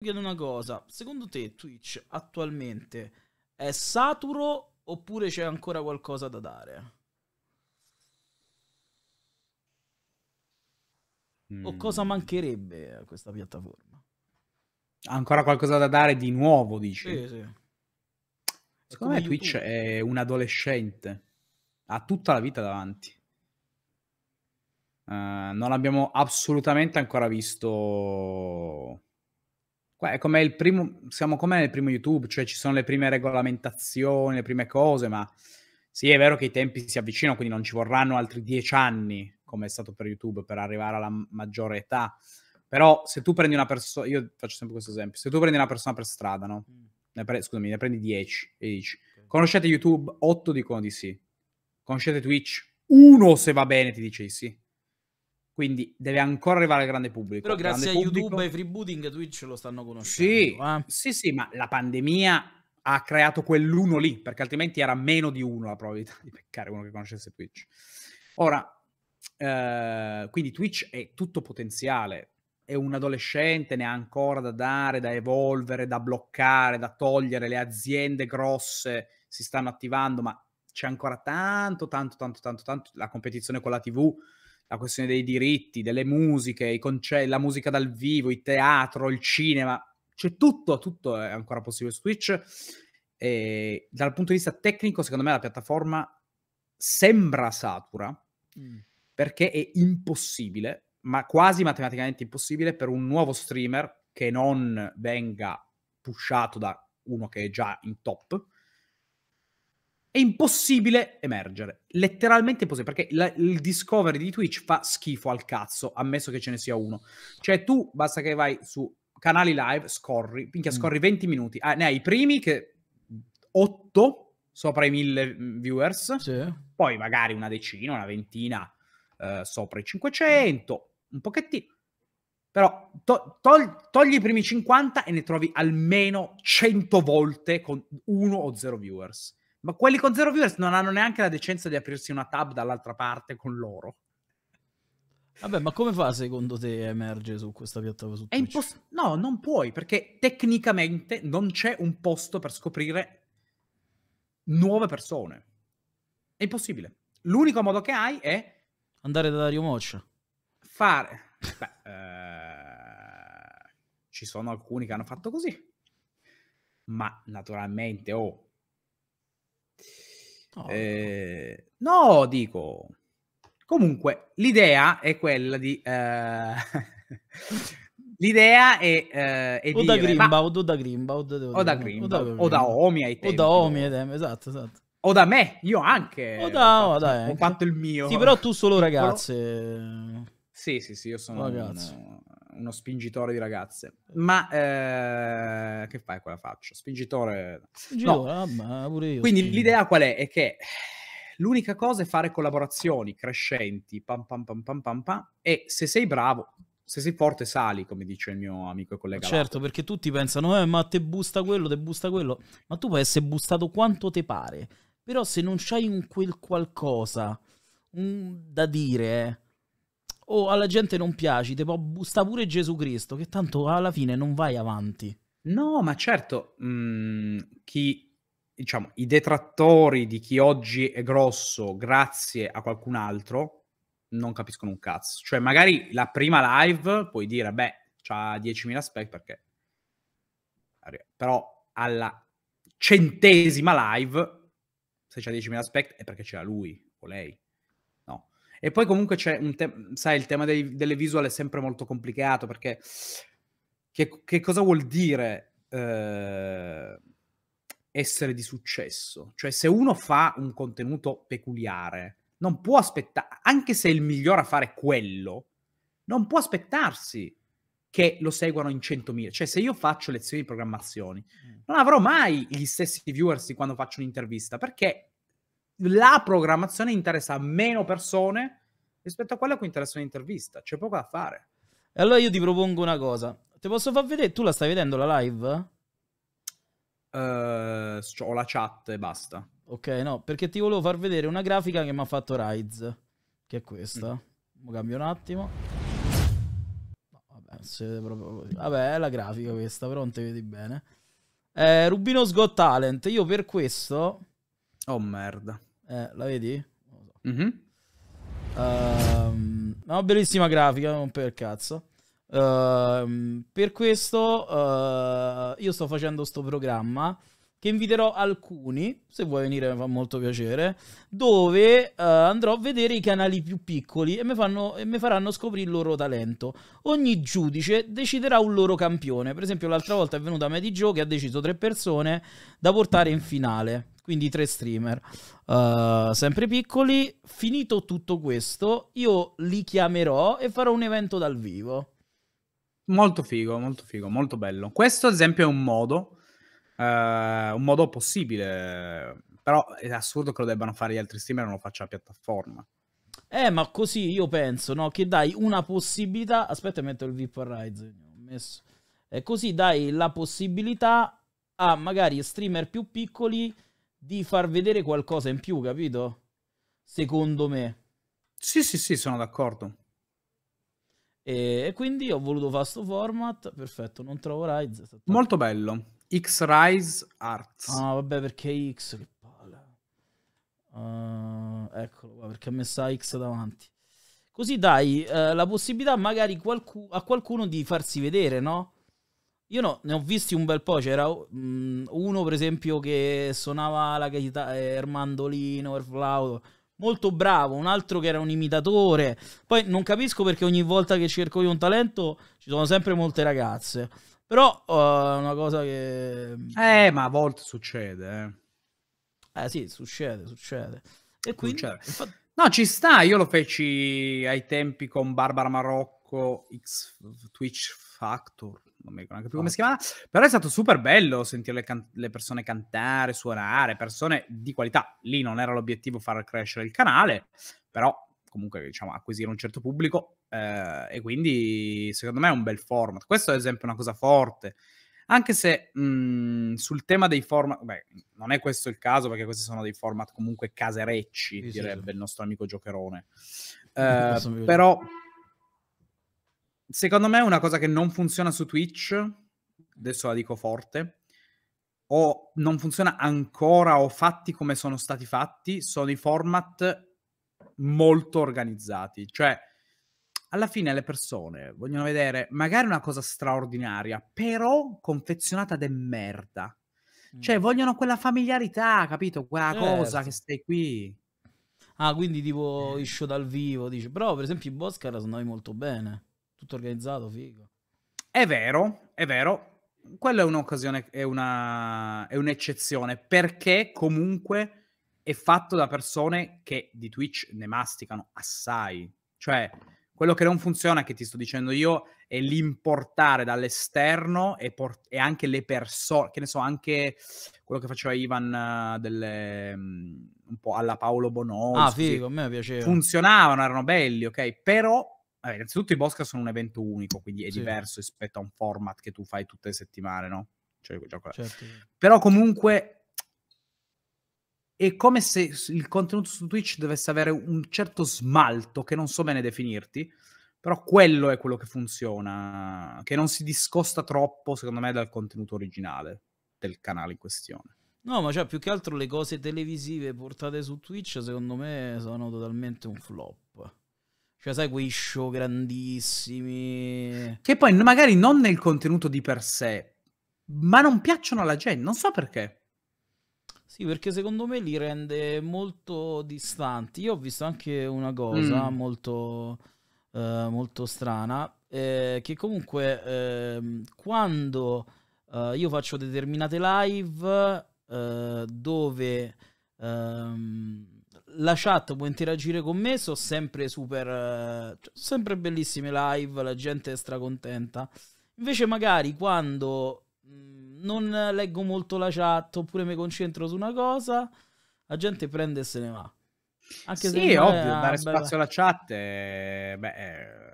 chiedo una cosa, secondo te Twitch attualmente è saturo oppure c'è ancora qualcosa da dare? Mm. O cosa mm. mancherebbe a questa piattaforma? Ancora qualcosa da dare di nuovo, dici? Sì, sì. Secondo me YouTube. Twitch è un adolescente, ha tutta la vita davanti. Uh, non abbiamo assolutamente ancora visto Qua è come il primo, siamo come nel primo YouTube, cioè ci sono le prime regolamentazioni, le prime cose, ma sì, è vero che i tempi si avvicinano, quindi non ci vorranno altri dieci anni, come è stato per YouTube, per arrivare alla maggiore età. Però se tu prendi una persona, io faccio sempre questo esempio, se tu prendi una persona per strada, no? Mm. Ne pre- scusami, ne prendi 10 e dici, okay. conoscete YouTube? 8 dicono di sì. Conoscete Twitch? Uno se va bene ti dice di sì. Quindi deve ancora arrivare al grande pubblico. Però grazie a pubblico... YouTube e freebooting Twitch lo stanno conoscendo. Sì, eh? sì, sì, ma la pandemia ha creato quell'uno lì, perché altrimenti era meno di uno la probabilità di peccare uno che conoscesse Twitch. Ora, eh, quindi Twitch è tutto potenziale, è un adolescente, ne ha ancora da dare, da evolvere, da bloccare, da togliere, le aziende grosse si stanno attivando, ma c'è ancora tanto, tanto, tanto, tanto, tanto, la competizione con la TV la questione dei diritti, delle musiche, conce- la musica dal vivo, il teatro, il cinema, c'è cioè tutto, tutto è ancora possibile su Twitch. E ehm, dal punto di vista tecnico, secondo me la piattaforma sembra satura mm. perché è impossibile, ma quasi matematicamente impossibile per un nuovo streamer che non venga pushato da uno che è già in top è impossibile emergere. Letteralmente impossibile, perché la, il discovery di Twitch fa schifo al cazzo, ammesso che ce ne sia uno. Cioè tu basta che vai su canali live, scorri, finché mm. scorri mm. 20 minuti. Ah, ne hai i primi che 8 sopra i 1000 viewers, sì. poi magari una decina, una ventina eh, sopra i 500, un pochettino. Però to- tog- togli i primi 50 e ne trovi almeno 100 volte con 1 o 0 viewers. Ma quelli con zero viewers non hanno neanche la decenza di aprirsi una tab dall'altra parte con loro. Vabbè, ma come fa secondo te a emergere su questa piattaforma? Su imposs- no, non puoi, perché tecnicamente non c'è un posto per scoprire nuove persone. È impossibile. L'unico modo che hai è... Andare da Dario Moccia. Fare... Beh, eh... Ci sono alcuni che hanno fatto così. Ma naturalmente, oh, No. Eh, no, dico. Comunque, l'idea è quella di... Eh... l'idea è, eh, è o, dire, da Grimbaud, ma... o da Grimbaud, o da Grimbaud, o da Omi ai tempi. O da Omi, esatto, esatto. O da me, io anche. O da, ho, fatto, dai, ho fatto il mio. Sì, però tu solo ragazze. Eh, sì, sì, sì, io sono... Ragazzi. Un uno spingitore di ragazze. Ma eh, che fai con la faccia? Spingitore. Spingitore, no. ah, Quindi spingitore. l'idea qual è? È che l'unica cosa è fare collaborazioni crescenti, pam pam pam pam pam, pam e se sei bravo, se sei forte sali, come dice il mio amico e collega. Certo, Lato. perché tutti pensano, eh, ma te busta quello, te busta quello, ma tu puoi essere bustato quanto te pare, però se non c'hai un quel qualcosa un, da dire, eh, o alla gente non piaci, te può busta pure Gesù Cristo, che tanto alla fine non vai avanti. No, ma certo, mh, mm, chi, diciamo, i detrattori di chi oggi è grosso grazie a qualcun altro non capiscono un cazzo. Cioè, magari la prima live puoi dire, beh, c'ha 10.000 spec perché... Però alla centesima live, se c'ha 10.000 spec è perché c'era lui o lei. E poi comunque c'è un tema, sai, il tema dei, delle visual è sempre molto complicato perché che, che cosa vuol dire eh, essere di successo? Cioè se uno fa un contenuto peculiare, non può aspettare, anche se è il migliore a fare quello, non può aspettarsi che lo seguano in 100.000. Cioè, se io faccio lezioni di programmazione, mm. non avrò mai gli stessi viewers di quando faccio un'intervista, perché la programmazione interessa meno persone rispetto a quella a cui interessa un'intervista. C'è poco da fare. E allora io ti propongo una cosa. Ti posso far vedere? Tu la stai vedendo la live? Uh, ho la chat e basta. Ok, no, perché ti volevo far vedere una grafica che mi ha fatto Rides, che è questa. Mm. Cambio un attimo. No, vabbè, proprio... vabbè, è la grafica questa, però non te vedi bene. Eh, Rubino Sgot Talent, io per questo... Oh merda. Eh, la vedi? Non lo so. Mm-hmm. Uh, ehm, una bellissima grafica, non per cazzo. Uh, per questo uh, io sto facendo questo programma che inviterò alcuni, se vuoi venire mi fa molto piacere, dove eh, andrò a vedere i canali più piccoli e mi, fanno, e mi faranno scoprire il loro talento. Ogni giudice deciderà un loro campione. Per esempio l'altra volta è venuta Medijo che ha deciso tre persone da portare in finale quindi tre streamer, uh, sempre piccoli. Finito tutto questo, io li chiamerò e farò un evento dal vivo. Molto figo, molto figo, molto bello. Questo ad esempio è un modo, uh, un modo possibile, però è assurdo che lo debbano fare gli altri streamer e non lo faccia la piattaforma. Eh, ma così io penso, no? Che dai una possibilità... Aspetta, metto il VIP a Ho Messo... Eh, così dai la possibilità a magari streamer più piccoli di far vedere qualcosa in più, capito? Secondo me. Sì, sì, sì, sono d'accordo. E, quindi ho voluto fare sto format, perfetto, non trovo Rise. Molto bello. X Rise Arts. Ah, vabbè, perché X, che palle. Uh, eccolo qua, perché ha messo la X davanti. Così dai eh, la possibilità magari qualcu a qualcuno di farsi vedere, no? Io no, ne ho visti un bel po', c'era mm, uno per esempio che suonava la chitarra, eh, Ermandolino, Erflaudo, molto bravo, un altro che era un imitatore. Poi non capisco perché ogni volta che cerco io un talento ci sono sempre molte ragazze. Però è uh, eh, una cosa che... Eh, ma a volte succede. Eh, eh sì, succede, succede. E quindi... No, ci sta, io lo feci ai tempi con Barbara Marocco, X Twitch Factor, non mi ricordo neanche più ah. come si chiamava, però è stato super bello sentire le, can- le, persone cantare, suonare, persone di qualità. Lì non era l'obiettivo far crescere il canale, però comunque diciamo acquisire un certo pubblico eh, e quindi secondo me è un bel format. Questo è ad esempio una cosa forte. Anche se mh, mm, sul tema dei format, beh, non è questo il caso perché questi sono dei format comunque caserecci, sì, direbbe sì, sì. il nostro amico Giocherone. Eh, però secondo me una cosa che non funziona su Twitch, adesso la dico forte, o non funziona ancora o fatti come sono stati fatti, sono i format molto organizzati. Cioè, alla fine le persone vogliono vedere magari una cosa straordinaria, però confezionata de merda. Mm. Cioè, vogliono quella familiarità, capito? Quella certo. cosa che stai qui. Ah, quindi tipo eh. il show dal vivo, dice. Però, per esempio, i Boscar sono andati molto bene tutto organizzato, figo. È vero, è vero. Quella è un'occasione, è, una, è un'eccezione, perché comunque è fatto da persone che di Twitch ne masticano assai. Cioè, quello che non funziona, che ti sto dicendo io, è l'importare dall'esterno e, port- e anche le persone, che ne so, anche quello che faceva Ivan uh, delle, um, un po' alla Paolo Bonomo. Ah, figo, a me piaceva. Funzionavano, erano belli, ok? Però Vabbè, innanzitutto i Bosca sono un evento unico, quindi è sì. diverso rispetto a un format che tu fai tutte le settimane, no? Cioè, certo. Però comunque è come se il contenuto su Twitch dovesse avere un certo smalto che non so bene definirti, però quello è quello che funziona, che non si discosta troppo, secondo me, dal contenuto originale del canale in questione. No, ma cioè più che altro le cose televisive portate su Twitch, secondo me, sono totalmente un flop. Cioè, sai, quei show grandissimi. Che poi magari non nel contenuto di per sé, ma non piacciono alla gente, non so perché. Sì, perché secondo me li rende molto distanti. Io ho visto anche una cosa mm. molto, eh, molto strana, eh, che comunque ehm, eh, quando io faccio determinate live eh, dove... Ehm, la chat può interagire con me, sono sempre super, cioè, sempre bellissime live, la gente è stracontenta. Invece magari quando mm, non leggo molto la chat oppure mi concentro su una cosa, la gente prende e se ne va. Anche sì, se ovvio, dare spazio alla chat è, beh,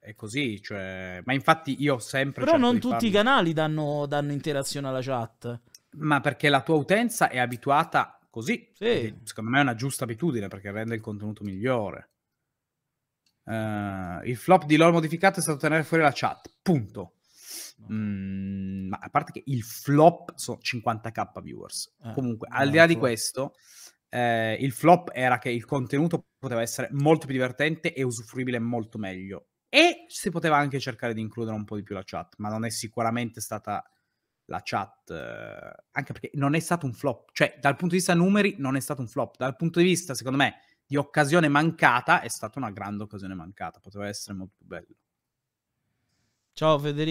è così, cioè... ma infatti io sempre... Però non tutti farmi... i canali danno, danno interazione alla chat. Ma perché la tua utenza è abituata così. Sì. Secondo me è una giusta abitudine perché rende il contenuto migliore. Uh, il flop di LOL modificato è stato tenere fuori la chat, punto. Mm, ma a parte che il flop sono 50k viewers. Eh, Comunque, al di là di questo, eh, il flop era che il contenuto poteva essere molto più divertente e usufruibile molto meglio. E si poteva anche cercare di includere un po' di più la chat, ma non è sicuramente stata la chat, anche perché non è stato un flop, cioè dal punto di vista numeri non è stato un flop, dal punto di vista, secondo me, di occasione mancata, è stata una grande occasione mancata, poteva essere molto bello. Ciao Federico.